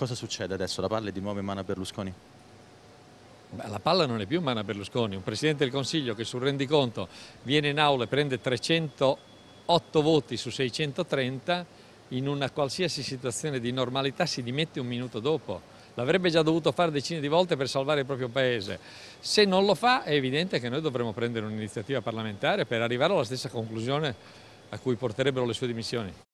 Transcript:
cosa succede adesso? La palla è di nuovo in mano a Berlusconi? Beh, la palla non è più in mano a Berlusconi, un Presidente del Consiglio che sul rendiconto viene in aula e prende 308 voti su 630 in una qualsiasi situazione di normalità si dimette un minuto dopo. L'avrebbe già dovuto fare decine di volte per salvare il proprio paese. Se non lo fa è evidente che noi dovremmo prendere un'iniziativa parlamentare per arrivare alla stessa conclusione a cui porterebbero le sue dimissioni.